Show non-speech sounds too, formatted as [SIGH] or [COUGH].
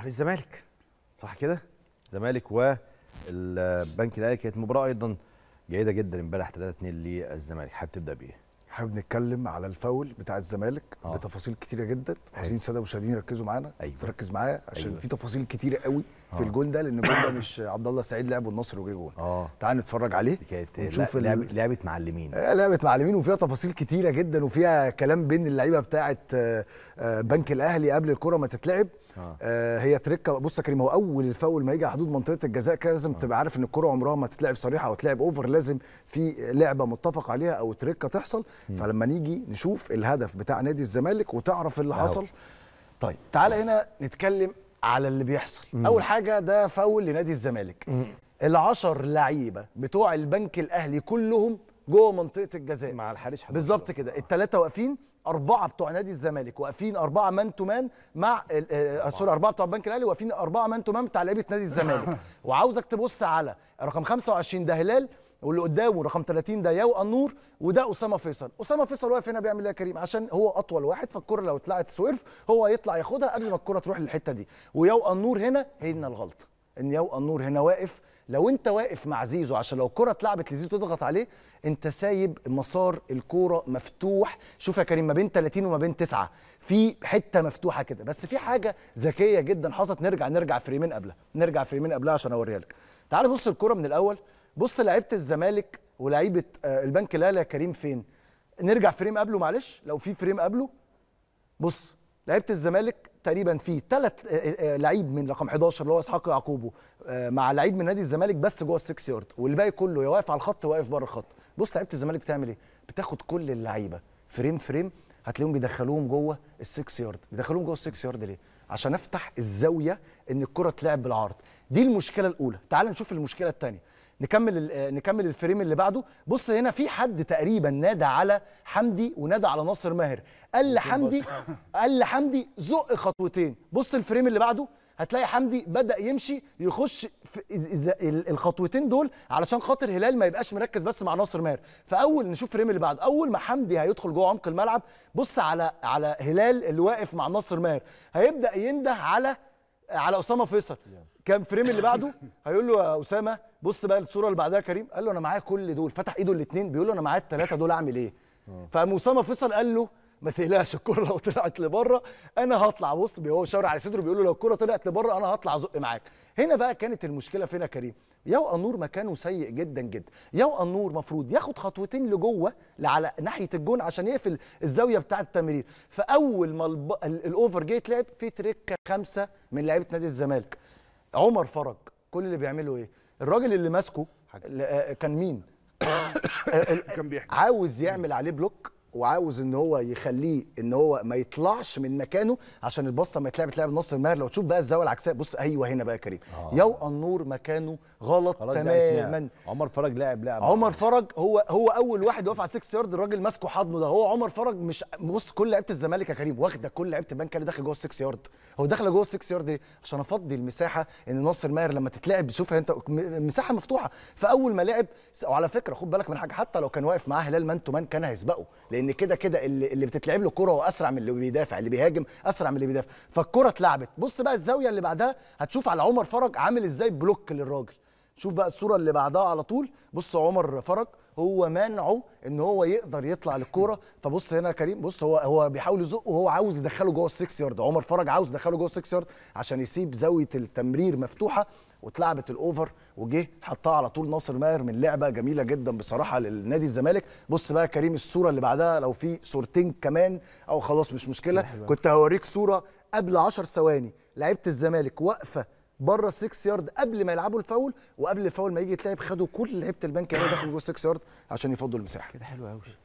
راح للزمالك صح كده؟ الزمالك والبنك الاهلي كانت مباراه ايضا جيده جدا امبارح 3 2 للزمالك حابب تبدا بايه؟ حابب نتكلم على الفاول بتاع الزمالك آه. بتفاصيل كتيره جدا عايزين الساده المشاهدين يركزوا معانا أيوة. تركز معايا عشان أيوة. في تفاصيل كتيره قوي في آه. الجون ده لان الجون ده مش [COUGHS] عبد الله سعيد لعبه النصر وجه جون اه تعال نتفرج عليه ونشوف لعبه ال... معلمين آه، لعبه معلمين وفيها تفاصيل كتيره جدا وفيها كلام بين اللعيبه بتاعه آه، بنك الاهلي قبل الكره ما تتلعب آه. آه هي تركه بص يا كريم هو اول الفاول ما يجي على حدود منطقه الجزاء كده لازم آه. تبقى عارف ان الكره عمرها ما تتلعب صريحه او تلعب اوفر لازم في لعبه متفق عليها او تركه تحصل م. فلما نيجي نشوف الهدف بتاع نادي الزمالك وتعرف اللي آه. حصل طيب تعال هنا نتكلم على اللي بيحصل مم. اول حاجه ده فاول لنادي الزمالك ال10 لعيبه بتوع البنك الاهلي كلهم جوه منطقه الجزاء مع الحارس بالظبط كده الثلاثه واقفين أربعة بتوع نادي الزمالك واقفين أربعة مان تو مان مع آه، آه، سوري أربعة بتوع البنك الأهلي واقفين أربعة مان تو مان بتاع لعيبة نادي الزمالك [LAUGHS] وعاوزك تبص على رقم 25 ده هلال واللي قدامه رقم 30 ده ياو النور وده اسامه فيصل اسامه فيصل واقف هنا بيعمل ايه يا كريم عشان هو اطول واحد فالكره لو اتلعت سويرف هو يطلع ياخدها قبل ما الكره تروح للحته دي وياو النور هنا هنا الغلطه ان ياو النور هنا واقف لو انت واقف مع زيزو عشان لو الكره اتلعبت لزيزو تضغط عليه انت سايب مسار الكوره مفتوح شوف يا كريم ما بين 30 وما بين 9 في حته مفتوحه كده بس في حاجه ذكيه جدا حصلت نرجع نرجع فريمين قبلها نرجع فريمين قبلها عشان اوريها لك تعال بص الكوره من الاول بص لعيبه الزمالك ولعيبه آه، البنك الاهلي يا كريم فين نرجع فريم قبله معلش لو في فريم قبله بص لعيبه الزمالك تقريبا في ثلاث آه، آه، لعيب من رقم 11 اللي هو اسحاق يعقوبه مع لعيب من نادي الزمالك بس جوه السكس يارد والباقي كله يا واقف على الخط واقف بره الخط بص لعيبه الزمالك بتعمل ايه بتاخد كل اللعيبه فريم فريم هتلاقيهم بيدخلوهم جوه السكس يارد بيدخلوهم جوه السكس يارد ليه عشان افتح الزاويه ان الكره تلعب بالعرض دي المشكله الاولى تعال نشوف المشكله الثانيه نكمل آه، نكمل الفريم اللي بعده بص هنا في حد تقريبا نادى على حمدي ونادى على ناصر ماهر قال لحمدي آه. قال لحمدي زق خطوتين بص الفريم اللي بعده هتلاقي حمدي بدا يمشي يخش في الخطوتين دول علشان خاطر هلال ما يبقاش مركز بس مع ناصر ماهر فاول نشوف فريم اللي بعد اول ما حمدي هيدخل جوه عمق الملعب بص على على هلال اللي واقف مع ناصر ماهر هيبدا ينده على على اسامه فيصل كان فريم اللي بعده هيقول له يا اسامه بص بقى الصوره اللي بعدها كريم قال له انا معايا كل دول فتح ايده الاثنين بيقول له انا معايا الثلاثه دول اعمل ايه آه. فقام اسامه فيصل قال له ما تقلقش الكوره لو طلعت لبره انا هطلع بص هو شاور على صدره بيقول له لو الكوره طلعت لبره انا هطلع ازق معاك هنا بقى كانت المشكله فين يا كريم يو النور مكانه سيء جدا جدا يو النور مفروض ياخد خطوتين لجوه على ناحيه الجون عشان يقفل الزاويه بتاعه التمرير فاول ما الب... الاوفر جيت لعب في تريكه خمسه من لعيبه نادي الزمالك عمر فرج كل اللي بيعمله ايه الراجل اللي ماسكه آه، كان مين [COUGHS] آه، كان بيحكي عاوز يعمل عليه بلوك وعاوز ان هو يخليه ان هو ما يطلعش من مكانه عشان البصه ما يتلعب تلعب نص المهر لو تشوف بقى الزاويه العكسيه بص ايوه هنا بقى يا كريم آه. يو النور مكانه غلط تماما عمر فرج لاعب لاعب عمر فرج هو هو اول واحد واقف على 6 يارد الراجل ماسكه حضنه ده هو عمر فرج مش بص كل لعيبه الزمالك يا كريم واخده كل لعيبه البنك اللي داخل جوه ال 6 يارد هو داخله جوه ال 6 يارد ليه؟ عشان افضي المساحه ان نصر ماهر لما تتلعب شوف انت مساحه مفتوحه فاول ما لعب وعلى فكره خد بالك من حاجه حتى لو كان واقف معاه هلال مان تو مان كان هيسبقه لان كده كده اللي, اللي بتتلعب له كره هو اسرع من اللي بيدافع اللي بيهاجم اسرع من اللي بيدافع فالكره اتلعبت بص بقى الزاويه اللي بعدها هتشوف على عمر فرج عامل ازاي بلوك للراجل شوف بقى الصوره اللي بعدها على طول بص عمر فرج هو مانعه ان هو يقدر يطلع للكوره فبص هنا يا كريم بص هو هو بيحاول يزقه وهو عاوز يدخله جوه السكس يارد عمر فرج عاوز يدخله جوه السكس يارد عشان يسيب زاويه التمرير مفتوحه واتلعبت الاوفر وجه حطها على طول ناصر ماهر من لعبه جميله جدا بصراحه للنادي الزمالك بص بقى كريم الصوره اللي بعدها لو في صورتين كمان او خلاص مش مشكله كنت هوريك صوره قبل 10 ثواني لعيبه الزمالك واقفه بره 6 يارد قبل ما يلعبوا الفاول وقبل الفاول ما يجي يتلعب خدوا كل لعيبه البنك الاهلي داخل جوه 6 يارد عشان يفضوا المساحه كده حلو قوي